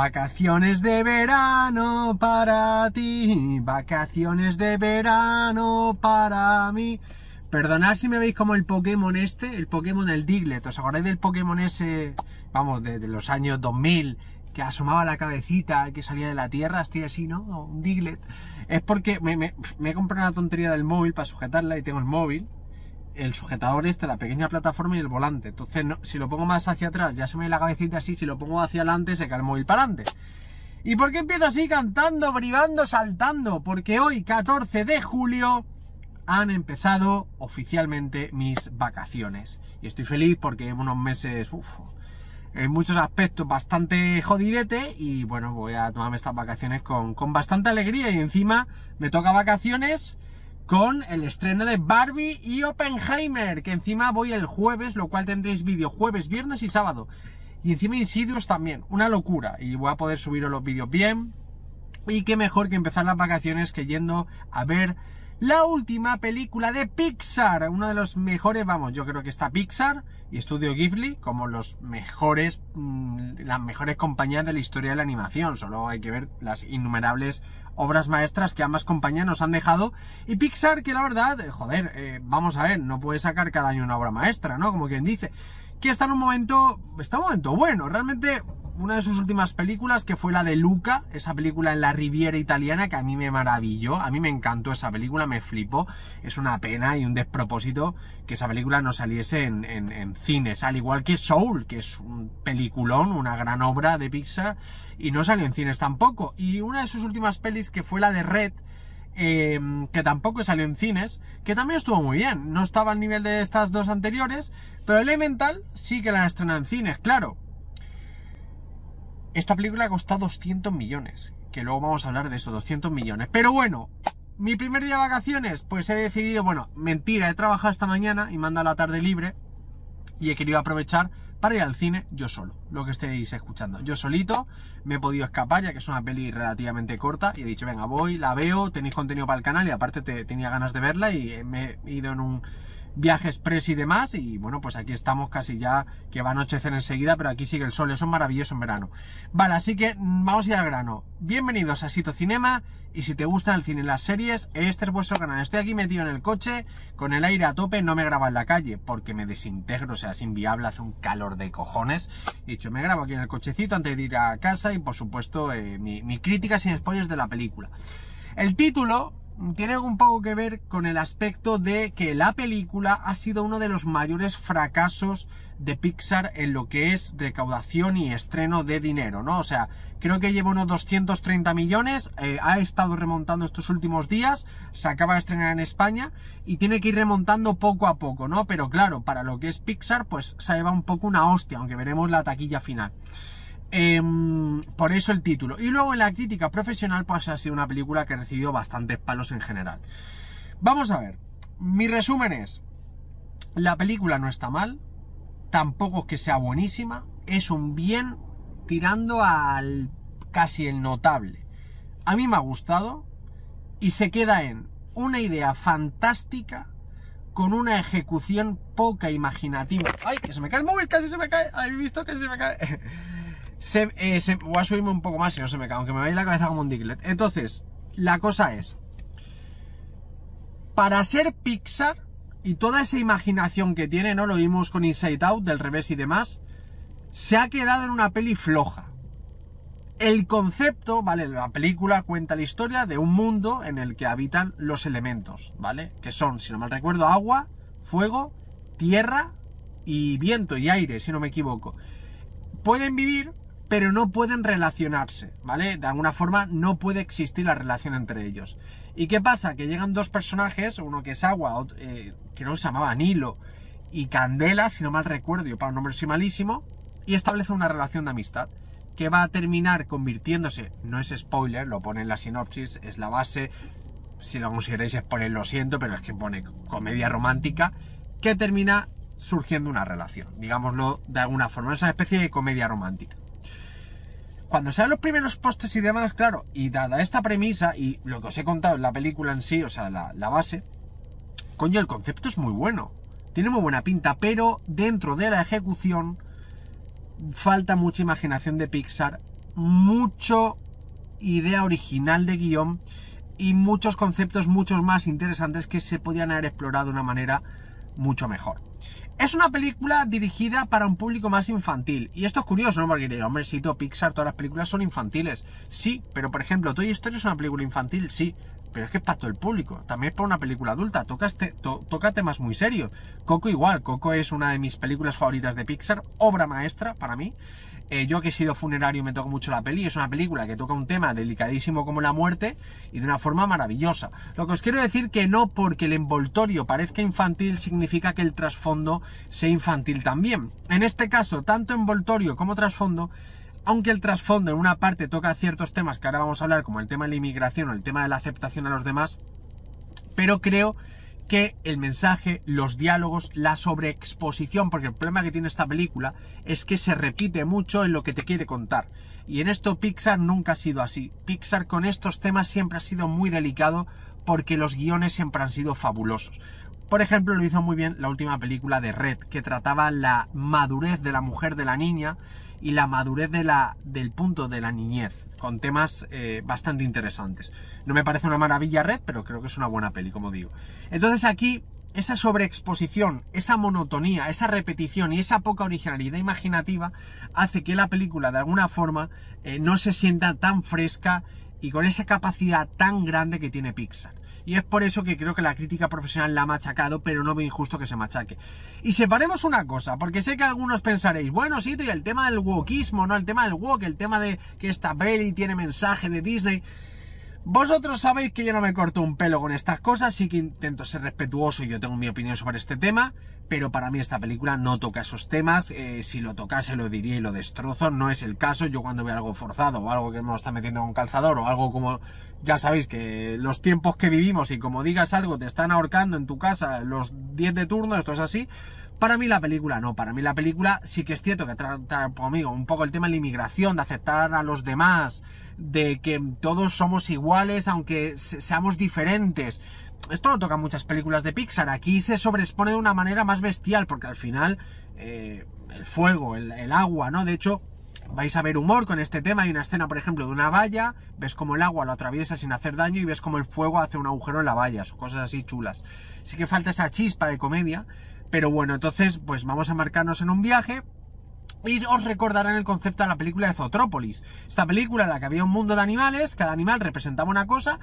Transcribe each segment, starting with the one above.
Vacaciones de verano para ti, vacaciones de verano para mí. Perdonad si me veis como el Pokémon este, el Pokémon el Diglett. ¿Os acordáis del Pokémon ese, vamos, de, los años 2000, que asomaba la cabecita, que salía de la tierra? Estoy así, ¿no? Un Diglett. Es porque me, me he comprado una tontería del móvil para sujetarla y tengo el móvil el sujetador este, la pequeña plataforma y el volante. Entonces, si lo pongo más hacia atrás, ya se me ve la cabecita así, si lo pongo hacia adelante, se cae el móvil para adelante. ¿Y por qué empiezo así cantando, bribando, saltando? Porque hoy, 14 de julio, han empezado oficialmente mis vacaciones. Y estoy feliz porque en unos meses, uff, en muchos aspectos bastante jodidete y bueno, voy a tomarme estas vacaciones con, con bastante alegría y encima me toca vacaciones con el estreno de Barbie y Oppenheimer, que encima voy el jueves, lo cual tendréis vídeo jueves, viernes y sábado. Y encima insidios también, una locura. Y voy a poder subiros los vídeos bien. Y qué mejor que empezar las vacaciones que yendo a ver la última película de Pixar. Uno de los mejores, vamos, yo creo que está Pixar y Studio Ghibli como los mejores, mm, las mejores compañías de la historia de la animación. Solo hay que ver las innumerables obras maestras que ambas compañías nos han dejado. Y Pixar, que la verdad, eh, joder, eh, vamos a ver, no puede sacar cada año una obra maestra, ¿no? Como quien dice. Que está en un momento, está en un momento bueno. Realmente una de sus últimas películas, que fue la de Luca, esa película en la Riviera italiana que a mí me maravilló, a mí me encantó esa película, me flipó. Es una pena y un despropósito que esa película no saliese en, en cines, al igual que Soul, que es un peliculón, una gran obra de Pixar, y no salió en cines tampoco. Y una de sus últimas pelis, que fue la de Red, em, que tampoco salió en cines, que también estuvo muy bien. No estaba al nivel de estas dos anteriores, pero Elemental sí que la estrenan en cines, claro. Esta película costó 200 millones, que luego vamos a hablar de eso, 200 millones. Pero bueno, mi primer día de vacaciones, pues he decidido, bueno, mentira, he trabajado esta mañana y manda la tarde libre y he querido aprovechar para ir al cine yo solo, lo que estéis escuchando. Yo solito me he podido escapar, ya que es una peli relativamente corta, y he dicho, venga, voy, la veo, tenéis contenido para el canal, y aparte tenía ganas de verla, y me he ido en un, viaje express y demás. Y bueno, pues aquí estamos casi ya que va a anochecer enseguida, pero aquí sigue el sol. Eso es maravilloso en verano. Vale, así que mm, vamos a ir al grano. Bienvenidos a Sito Cinema. Y si te gusta el cine y las series, este es vuestro canal. Estoy aquí metido en el coche, con el aire a tope, no me grabo en la calle, porque me desintegro, o sea, es inviable, hace un calor de cojones. He dicho, me grabo aquí en el cochecito antes de ir a casa y por supuesto eh, mi, mi crítica sin spoilers de la película. El título tiene un poco que ver con el aspecto de que la película ha sido uno de los mayores fracasos de Pixar en lo que es recaudación y estreno de dinero, ¿no? O sea, creo que lleva unos 230 millones, eh, ha estado remontando estos últimos días, se acaba de estrenar en España y tiene que ir remontando poco a poco, ¿no? Pero claro, para lo que es Pixar, pues se lleva un poco una hostia, aunque veremos la taquilla final. Em, por eso el título. Y luego en la crítica profesional, pasa ha sido una película que recibió bastantes palos en general. Vamos a ver, mi resumen es, la película no está mal, tampoco es que sea buenísima, es un bien tirando al casi el notable. A mí me ha gustado y se queda en una idea fantástica con una ejecución poca imaginativa. ¡Ay, que se me cae el móvil! ¡Casi se me cae! ¿Habéis visto que se me cae? Eh, voy a subirme un poco más si no se me cae, aunque me veis la cabeza como un diglet. Entonces, la cosa es, para ser Pixar y toda esa imaginación que tiene, ¿no? Lo vimos con Inside Out, del revés y demás, se ha quedado en una peli floja. El concepto, ¿vale? La película cuenta la historia de un mundo en el que habitan los elementos, ¿vale? Que son, si no mal recuerdo, agua, fuego, tierra y viento y aire, si no me equivoco. Pueden vivir pero no pueden relacionarse, ¿vale? De alguna forma no puede existir la relación entre ellos. ¿Y qué pasa? Que llegan dos personajes, uno que es Agua, eh, que se llamaba Nilo, y Candela, si no mal recuerdo, yo para un nombre soy malísimo, y establece una relación de amistad que va a terminar convirtiéndose, no es spoiler, lo pone en la sinopsis, es la base, si lo consideráis spoiler lo siento, pero es que pone comedia romántica, que termina surgiendo una relación, digámoslo de alguna forma, esa especie de comedia romántica. Cuando sean los primeros postes y demás, claro, y dada esta premisa y lo que os he contado en la película en sí, o sea, la, base, coño, el concepto es muy bueno. Tiene muy buena pinta, pero dentro de la ejecución falta mucha imaginación de Pixar, mucho idea original de guión y muchos conceptos, muchos más interesantes que se podían haber explorado de una manera mucho mejor. Es una película dirigida para un público más infantil. Y esto es curioso, ¿no? Porque hombre, si Pixar, todas las películas son infantiles. Sí, pero por ejemplo, Toy Story es una película infantil, sí. Pero es que es para todo el público. También es para una película adulta. Toca, este, toca temas muy serios. Coco igual. Coco es una de mis películas favoritas de Pixar. Obra maestra para mí. Eh, yo que he sido funerario me toca mucho la peli, es una película que toca un tema delicadísimo como la muerte y de una forma maravillosa. Lo que os quiero decir que no porque el envoltorio parezca infantil significa que el trasfondo sea infantil también. En este caso, tanto envoltorio como trasfondo, aunque el trasfondo en una parte toca ciertos temas que ahora vamos a hablar, como el tema de la inmigración o el tema de la aceptación a los demás, pero creo que el mensaje, los diálogos, la sobreexposición, porque el problema que tiene esta película es que se repite mucho en lo que te quiere contar. Y en esto Pixar nunca ha sido así. Pixar con estos temas siempre ha sido muy delicado porque los guiones siempre han sido fabulosos. Por ejemplo, lo hizo muy bien la última película de Red, que trataba la madurez de la mujer de la niña y la madurez de la, del punto de la niñez, con temas eh, bastante interesantes. No me parece una maravilla red, pero creo que es una buena peli, como digo. Entonces aquí, esa sobreexposición, esa monotonía, esa repetición y esa poca originalidad imaginativa hace que la película, de alguna forma, eh, no se sienta tan fresca y con esa capacidad tan grande que tiene Pixar. Y es por eso que creo que la crítica profesional la ha machacado, pero no ve injusto que se machaque. Y separemos una cosa, porque sé que algunos pensaréis, bueno, sí, y el tema del wokismo, ¿no? El tema del wok, el tema de que esta peli tiene mensaje de Disney. Vosotros sabéis que yo no me corto un pelo con estas cosas, sí que intento ser respetuoso y yo tengo mi opinión sobre este tema, pero para mí esta película no toca esos temas, eh, si lo tocase lo diría y lo destrozo, no es el caso, yo cuando veo algo forzado o algo que me lo está metiendo con calzador o algo como, ya sabéis que los tiempos que vivimos y como digas algo te están ahorcando en tu casa los 10 de turno, esto es así, para mí la película no, para mí la película sí que es cierto que trata conmigo un poco el tema de la inmigración, de aceptar a los demás, de que todos somos iguales aunque seamos diferentes. Esto no toca muchas películas de Pixar, aquí se sobreexpone de una manera más bestial porque al final eh, el fuego, el, agua, ¿no? De hecho, vais a ver humor con este tema. Hay una escena, por ejemplo, de una valla, ves cómo el agua lo atraviesa sin hacer daño y ves cómo el fuego hace un agujero en la valla, son cosas así chulas. Sí que falta esa chispa de comedia, pero bueno, entonces pues vamos a marcarnos en un viaje y os recordarán el concepto de la película de Zotrópolis. Esta película en la que había un mundo de animales, cada animal representaba una cosa,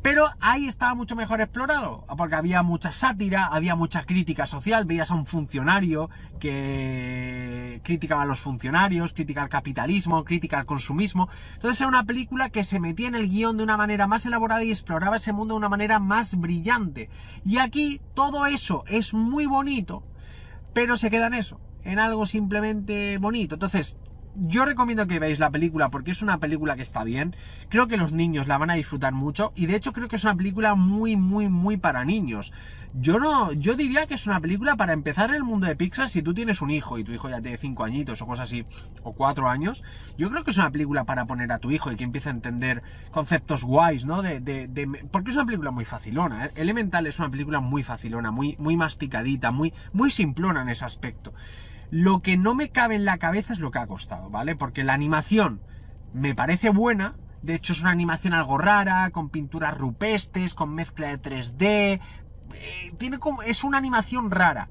pero ahí estaba mucho mejor explorado, porque había mucha sátira, había mucha crítica social, veías a un funcionario que criticaba a los funcionarios, critica al capitalismo, critica al consumismo. Entonces era una película que se metía en el guión de una manera más elaborada y exploraba ese mundo de una manera más brillante. Y aquí todo eso es muy bonito, pero se queda en eso en algo simplemente bonito. Entonces, yo recomiendo que veáis la película porque es una película que está bien. Creo que los niños la van a disfrutar mucho y de hecho creo que es una película muy, muy, muy para niños. Yo no, yo diría que es una película para empezar el mundo de Pixar si tú tienes un hijo y tu hijo ya tiene 5 añitos o cosas así, o 4 años. Yo creo que es una película para poner a tu hijo y que empiece a entender conceptos guays, ¿no? De, de, de porque es una película muy facilona. ¿eh? Elemental es una película muy facilona, muy, muy masticadita, muy, muy simplona en ese aspecto. Lo que no me cabe en la cabeza es lo que ha costado, ¿vale? Porque la animación me parece buena, de hecho, es una animación algo rara, con pinturas rupestres, con mezcla de 3D. Eh, tiene como, es una animación rara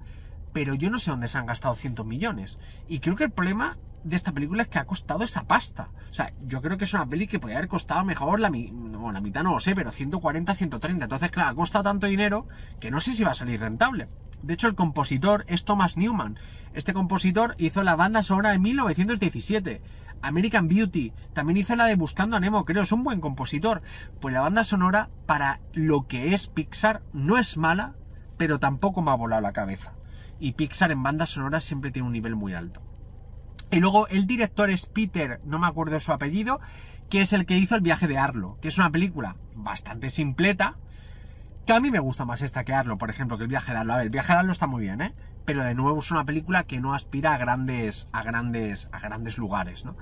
pero yo no sé dónde se han gastado cientos millones. Y creo que el problema de esta película es que ha costado esa pasta. O sea, yo creo que es una peli que podría haber costado mejor la, mitad, no lo sé, pero 140, 130. Entonces, claro, ha costado tanto dinero que no sé si va a salir rentable. De hecho, el compositor es Thomas Newman. Este compositor hizo la banda sonora de 1917. American Beauty, también hizo la de Buscando a Nemo, creo, es un buen compositor. Pues la banda sonora, para lo que es Pixar, no es mala, pero tampoco me ha volado la cabeza y Pixar en bandas sonoras siempre tiene un nivel muy alto. Y luego el director es Peter, no me acuerdo de su apellido, que es el que hizo El viaje de Arlo, que es una película bastante simpleta, que a mí me gusta más esta que Arlo, por ejemplo, que El viaje de Arlo. A ver, El viaje de Arlo está muy bien, ¿eh? Pero de nuevo es una película que no aspira a grandes, a grandes, a grandes lugares, ¿no?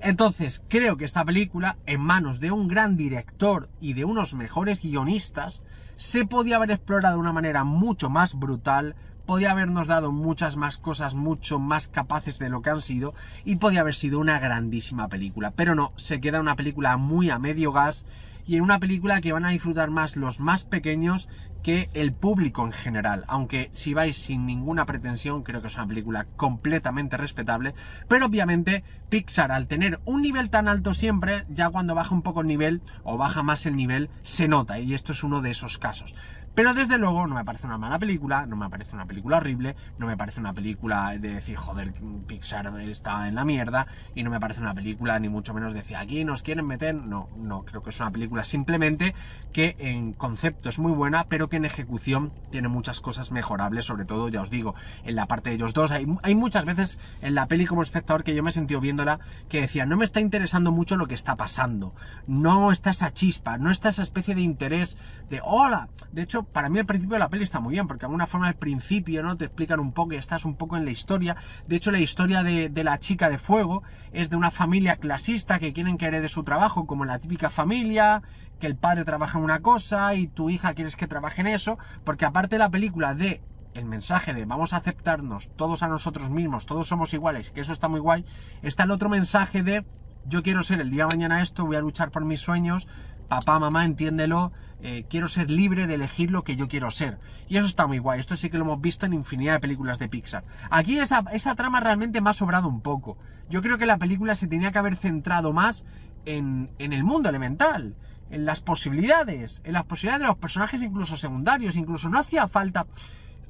Entonces, creo que esta película, en manos de un gran director y de unos mejores guionistas, se podía haber explorado de una manera mucho más brutal, podía habernos dado muchas más cosas mucho más capaces de lo que han sido y podía haber sido una grandísima película. Pero no, se queda una película muy a medio gas y en una película que van a disfrutar más los más pequeños que el público en general. Aunque si vais sin ninguna pretensión, creo que es una película completamente respetable. Pero obviamente Pixar al tener un nivel tan alto siempre, ya cuando baja un poco el nivel o baja más el nivel, se nota. Y esto es uno de esos casos. Pero desde luego no me parece una mala película, no me parece una película horrible, no me parece una película de decir, joder, Pixar está en la mierda, y no me parece una película ni mucho menos decir, aquí nos quieren meter. No, no, creo que es una película simplemente que en concepto es muy buena, pero que en ejecución tiene muchas cosas mejorables, sobre todo, ya os digo, en la parte de ellos dos. Hay, muchas veces en la peli como espectador que yo me he sentido viéndola que decía, no me está interesando mucho lo que está pasando, no está esa chispa, no está esa especie de interés de, hola, de hecho, para mí al principio de la peli está muy bien, porque de alguna forma al principio, ¿no? Te explican un poco y estás un poco en la historia. De hecho, la historia de, la chica de fuego es de una familia clasista que quieren que herede su trabajo, como la típica familia que el padre trabaja en una cosa y tu hija quieres que trabaje en eso, porque aparte de la película de el mensaje de vamos a aceptarnos todos a nosotros mismos, todos somos iguales, que eso está muy guay, está el otro mensaje de yo quiero ser el día de mañana esto, voy a luchar por mis sueños, papá, mamá, entiéndelo, eh, quiero ser libre de elegir lo que yo quiero ser. Y eso está muy guay, esto sí que lo hemos visto en infinidad de películas de Pixar. Aquí esa, esa trama realmente me ha sobrado un poco. Yo creo que la película se tenía que haber centrado más en, en el mundo elemental, en las posibilidades, en las posibilidades de los personajes incluso secundarios, incluso no hacía falta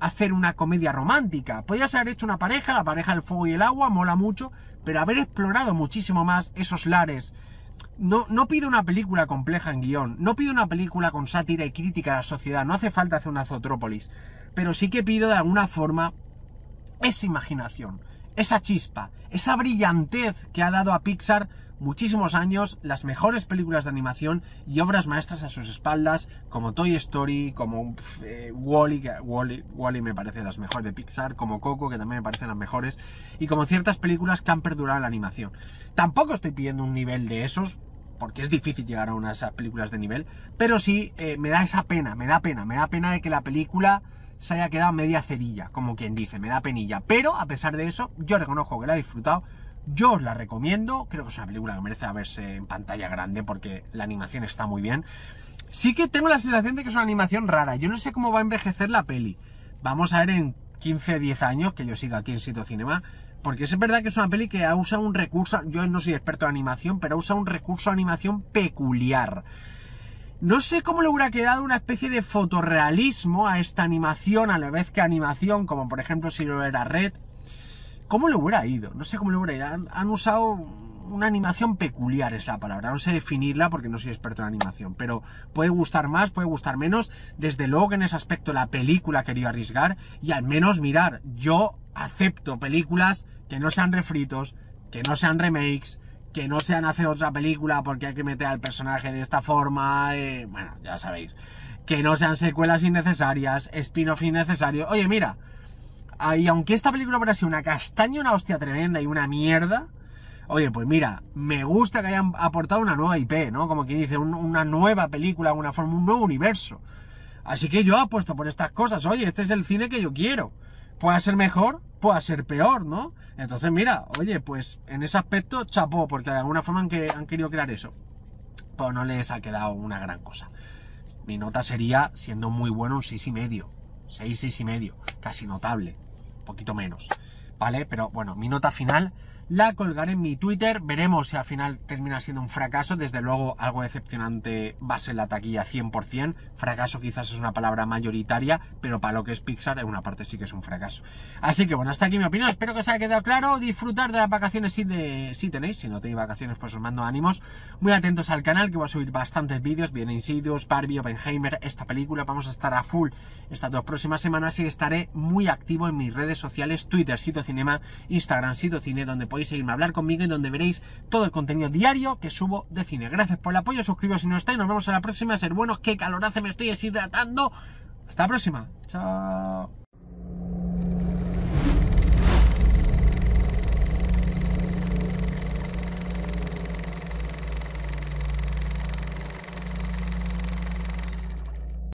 hacer una comedia romántica. Podría ser hecho una pareja, la pareja del fuego y el agua, mola mucho, pero haber explorado muchísimo más esos lares. No, no pido una película compleja en guión, no pido una película con sátira y crítica a la sociedad, no hace falta hacer una zootrópolis, pero sí que pido de alguna forma esa imaginación, esa chispa, esa brillantez que ha dado a Pixar muchísimos años las mejores películas de animación y obras maestras a sus espaldas, como Toy Story, como eh, Wally, que Wall me parece las mejores de Pixar, como Coco, que también me parecen las mejores, y como ciertas películas que han perdurado la animación. Tampoco estoy pidiendo un nivel de esos, porque es difícil llegar a unas películas de nivel, pero sí eh, me da esa pena, me da pena, me da pena de que la película se haya quedado media cerilla, como quien dice, me da penilla. Pero a pesar de eso, yo reconozco que la he disfrutado yo os la recomiendo, creo que es una película que merece verse en pantalla grande porque la animación está muy bien. Sí que tengo la sensación de que es una animación rara, yo no sé cómo va a envejecer la peli. Vamos a ver en 15, 10 años que yo siga aquí en Sito Cinema, porque es verdad que es una peli que usa un recurso, yo no soy experto en animación, pero usa un recurso de animación peculiar. No sé cómo le hubiera quedado una especie de fotorrealismo a esta animación, a la vez que animación, como por ejemplo si lo era Red, ¿Cómo le hubiera ido? No sé cómo le hubiera ido. Han, usado una animación peculiar, es la palabra. No sé definirla porque no soy experto en animación, pero puede gustar más, puede gustar menos. Desde luego que en ese aspecto la película quería arriesgar y al menos mirar. Yo acepto películas que no sean refritos, que no sean remakes, que no sean hacer otra película porque hay que meter al personaje de esta forma. Eh, bueno, ya sabéis. Que no sean secuelas innecesarias, spin-off innecesario. Oye, mira Ah, y aunque esta película hubiera sido una castaña, una hostia tremenda y una mierda, oye, pues mira, me gusta que hayan aportado una nueva IP, ¿no? Como quien dice, una nueva película, una forma, un nuevo universo. Así que yo apuesto por estas cosas, oye, este es el cine que yo quiero. Pueda ser mejor, pueda ser peor, ¿no? Entonces, mira, oye, pues en ese aspecto, chapó, porque de alguna forma han, querido crear eso. Pero no les ha quedado una gran cosa. Mi nota sería, siendo muy bueno, un 6,5. 6, 6,5. Casi notable poquito menos, ¿vale? Pero bueno, mi nota final la colgaré en mi Twitter, veremos si al final termina siendo un fracaso, desde luego algo decepcionante va a ser la taquilla 100%, fracaso quizás es una palabra mayoritaria, pero para lo que es Pixar en una parte sí que es un fracaso. Así que bueno, hasta aquí mi opinión, espero que os haya quedado claro, disfrutar de las vacaciones si, tenéis, si no tenéis vacaciones pues os mando ánimos, muy atentos al canal que voy a subir bastantes vídeos, viene Insidious, Barbie, Oppenheimer, esta película, vamos a estar a full estas dos próximas semanas y estaré muy activo en mis redes sociales, Twitter, Sito Cinema, Instagram, Sito Cine, donde podéis seguirme a hablar conmigo y donde veréis todo el contenido diario que subo de cine. Gracias por el apoyo, suscribíos si no estáis, nos vemos en la próxima, ser buenos, qué calor hace, me estoy deshidratando. Hasta la próxima, chao.